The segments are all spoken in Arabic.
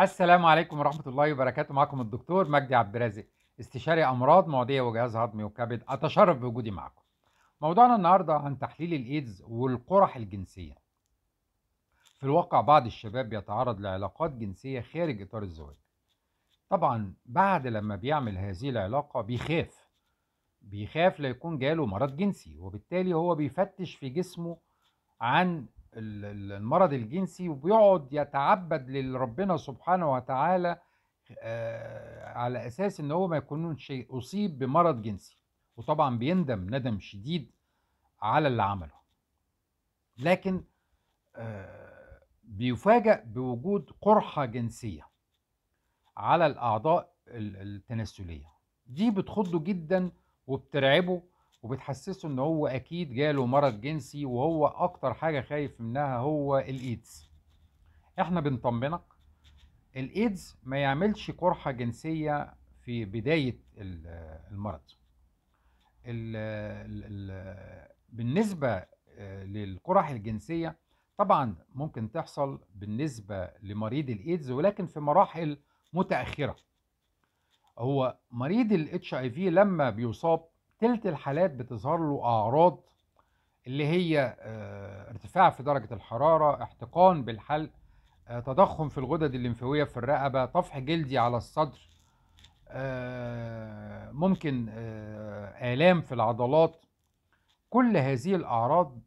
السلام عليكم ورحمة الله وبركاته معكم الدكتور مجدي عبد الرازق استشاري أمراض معدية وجهاز هضمي وكبد أتشرف بوجودي معكم موضوعنا النهاردة عن تحليل الإيدز والقرح الجنسية في الواقع بعض الشباب بيتعرض لعلاقات جنسية خارج إطار الزواج طبعا بعد لما بيعمل هذه العلاقة بيخاف بيخاف ليكون جاله مرض جنسي وبالتالي هو بيفتش في جسمه عن المرض الجنسي وبيقعد يتعبد لربنا سبحانه وتعالى آه، على اساس ان هو ما يكونش اصيب بمرض جنسي وطبعا بيندم ندم شديد على اللي عمله لكن آه، بيفاجأ بوجود قرحة جنسية على الأعضاء التناسلية دي بتخضه جدا وبترعبه وبتحسسه ان هو اكيد جاله مرض جنسي وهو اكتر حاجه خايف منها هو الايدز احنا بنطمنك الايدز ما يعملش قرحه جنسيه في بدايه المرض ال ال بالنسبه للقرح الجنسيه طبعا ممكن تحصل بالنسبه لمريض الايدز ولكن في مراحل متاخره هو مريض الاتش اي في لما بيصاب تلت الحالات بتظهر له أعراض اللي هي آه، ارتفاع في درجة الحرارة احتقان بالحلق آه، تضخم في الغدد الليمفاوية في الرقبة طفح جلدي على الصدر آه، ممكن آلام في العضلات كل هذه الأعراض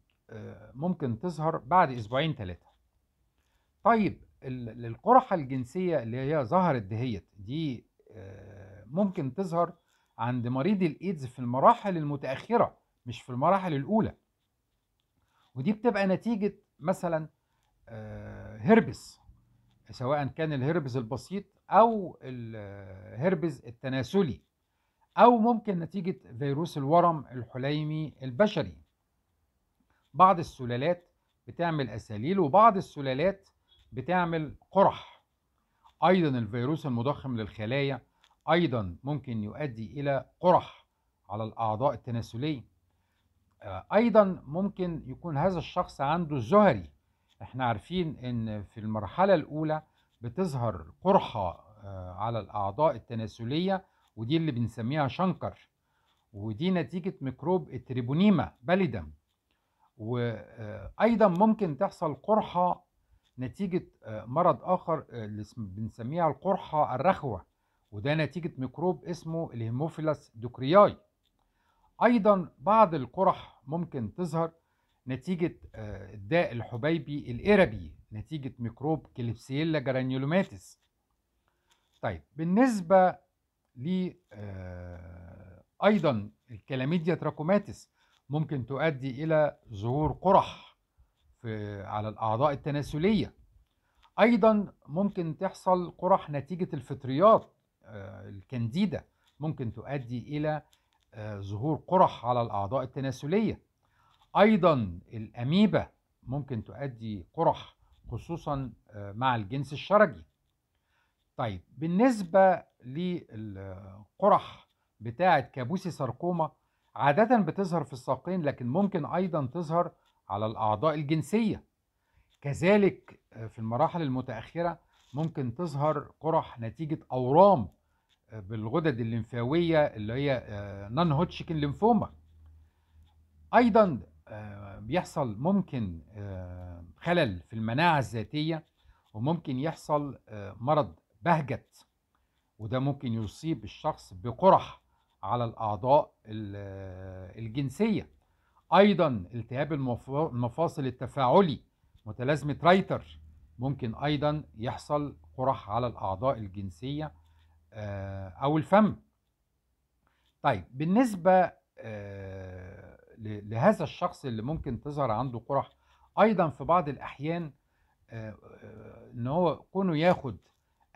ممكن تظهر بعد أسبوعين ثلاثة طيب القرحة الجنسية اللي هي ظهرت دهيت دي ممكن تظهر عند مريض الايدز في المراحل المتاخره مش في المراحل الاولى ودي بتبقى نتيجه مثلا آه، هربس سواء كان الهربس البسيط او الهربس آه، التناسلي او ممكن نتيجه فيروس الورم الحليمي البشري بعض السلالات بتعمل اساليل وبعض السلالات بتعمل قرح ايضا الفيروس المضخم للخلايا أيضا ممكن يؤدي إلى قرح على الأعضاء التناسلية آه، أيضا ممكن يكون هذا الشخص عنده زهري احنا عارفين ان في المرحلة الأولى بتظهر قرحة آه، على الأعضاء التناسلية ودي اللي بنسميها شنكر ودي نتيجة ميكروب التريبونيما بلدم وأيضا ممكن تحصل قرحة نتيجة آه، مرض آخر اللي بنسميها القرحة الرخوة وده نتيجة ميكروب اسمه الهيموفيلاس دوكرياي أيضا بعض القرح ممكن تظهر نتيجة آه، الداء الحبيبي الإربي نتيجة ميكروب كليبسيلا جرانيولوماتيس طيب بالنسبة ل آه، أيضا الكلاميديا تراكوماتيس ممكن تؤدي إلى ظهور قرح في على الأعضاء التناسلية أيضا ممكن تحصل قرح نتيجة الفطريات آه، الكنديدا ممكن تؤدي إلى آه، ظهور قرح على الأعضاء التناسلية أيضا الأميبا ممكن تؤدي قرح خصوصا آه، مع الجنس الشرجي طيب بالنسبة للقرح بتاعة كابوسي ساركوما عادة بتظهر في الساقين لكن ممكن أيضا تظهر على الأعضاء الجنسية كذلك في المراحل المتأخرة ممكن تظهر قرح نتيجة أورام آه، بالغدد الليمفاوية اللي هي نون هوتشكن ليمفوما أيضا آه، بيحصل ممكن آه، خلل في المناعة الذاتية وممكن يحصل مرض بهجت وده ممكن يصيب الشخص بقرح على الأعضاء الجنسية أيضا التهاب المفاصل التفاعلي متلازمة رايتر ممكن أيضا يحصل قرح على الأعضاء الجنسية آه، أو الفم طيب بالنسبة آه، لهذا الشخص اللي ممكن تظهر عنده قرح أيضا في بعض الأحيان آه، ان هو كونه ياخد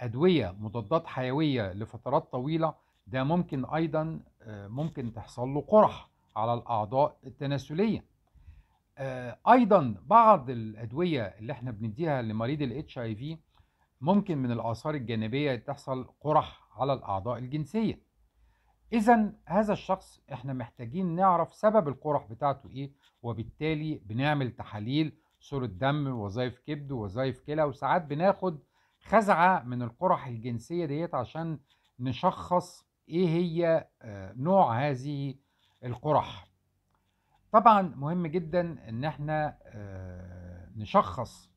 ادويه مضادات حيويه لفترات طويله ده ممكن ايضا ممكن تحصل له قرح على الاعضاء التناسليه آه، ايضا بعض الادويه اللي احنا بنديها لمريض الاتش اي في ممكن من الاثار الجانبيه تحصل قرح على الاعضاء الجنسيه اذا هذا الشخص احنا محتاجين نعرف سبب القرح بتاعته ايه وبالتالي بنعمل تحاليل صورة دم وظائف كبد وظائف كلى وساعات بناخد خزعة من القرح الجنسية ديت عشان نشخص ايه هي آه، نوع هذه القرح طبعا مهم جدا ان احنا آه، نشخص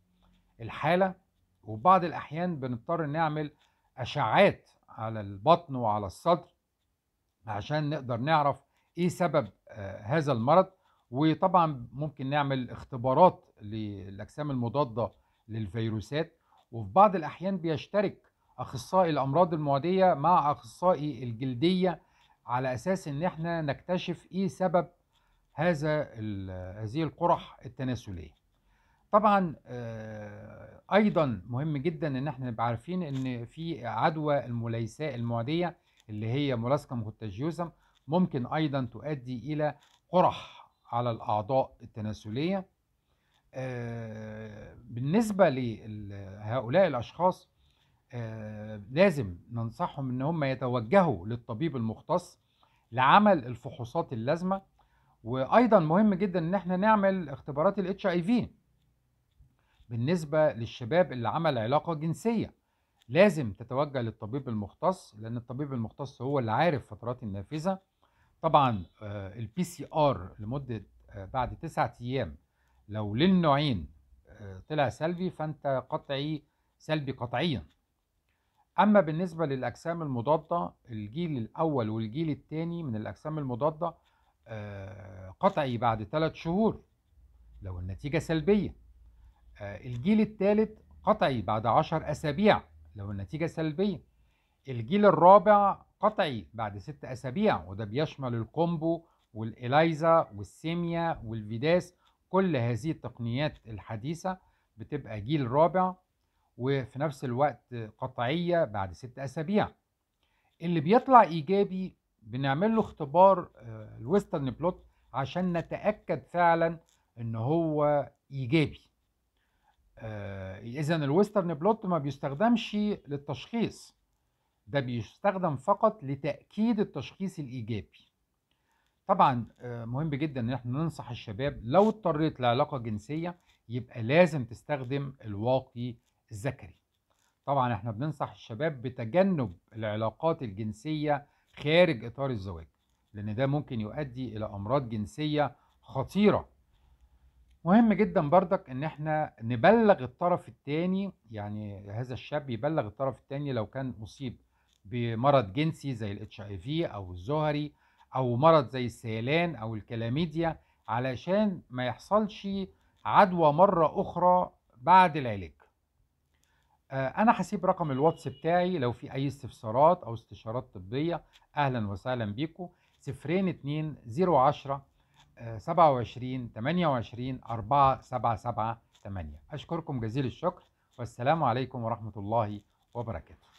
الحاله وبعض الاحيان بنضطر نعمل اشعات على البطن وعلى الصدر عشان نقدر نعرف ايه سبب آه، هذا المرض وطبعا ممكن نعمل اختبارات للاجسام المضاده للفيروسات وفي بعض الاحيان بيشترك اخصائي الامراض المعديه مع اخصائي الجلديه على اساس ان احنا نكتشف ايه سبب هذا هذه القرح التناسليه طبعا آه، ايضا مهم جدا ان احنا نبقى عارفين ان في عدوى المليساء المعديه اللي هي ملاسكا كونتاجيوزم ممكن ايضا تؤدي الى قرح على الاعضاء التناسليه آه، بالنسبه لهؤلاء الاشخاص آه، لازم ننصحهم ان هم يتوجهوا للطبيب المختص لعمل الفحوصات اللازمه وايضا مهم جدا ان احنا نعمل اختبارات الاتش اي في بالنسبه للشباب اللي عمل علاقه جنسيه لازم تتوجه للطبيب المختص لان الطبيب المختص هو اللي عارف فترات النافذه طبعا البي سي ار لمده آه، بعد تسعة ايام لو للنوعين آه، طلع سلبي فانت قطعي سلبي قطعيا اما بالنسبه للاجسام المضاده الجيل الاول والجيل الثاني من الاجسام المضاده آه، قطعي بعد ثلاث شهور لو النتيجة سلبية آه، الجيل الثالث قطعي بعد عشر أسابيع لو النتيجة سلبية الجيل الرابع قطعي بعد ست أسابيع وده بيشمل الكومبو والإلايزا والسيميا والفيداس كل هذه التقنيات الحديثة بتبقى جيل رابع وفي نفس الوقت قطعية بعد ست أسابيع اللي بيطلع إيجابي بنعمل له اختبار آه، الويسترن بلوت عشان نتاكد فعلا ان هو ايجابي آه، اذا الويسترن بلوت ما بيستخدمش للتشخيص ده بيستخدم فقط لتاكيد التشخيص الايجابي طبعا آه، مهم جدا ان احنا ننصح الشباب لو اضطريت لعلاقه جنسيه يبقى لازم تستخدم الواقي الذكري طبعا احنا بننصح الشباب بتجنب العلاقات الجنسيه خارج اطار الزواج لان ده ممكن يؤدي الى امراض جنسيه خطيره مهم جدا بردك ان احنا نبلغ الطرف الثاني يعني هذا الشاب يبلغ الطرف الثاني لو كان اصيب بمرض جنسي زي الاتش اي في او الزهري او مرض زي السيلان او الكلاميديا علشان ما يحصلش عدوى مره اخرى بعد العلاج آه، انا هسيب رقم الواتس بتاعي لو في اي استفسارات او استشارات طبيه اهلا وسهلا بيكم صفرين اتنين زيرو عشرة آه، سبعة وعشرين تمانية وعشرين أربعة سبعة سبعة تمانية أشكركم جزيل الشكر والسلام عليكم ورحمة الله وبركاته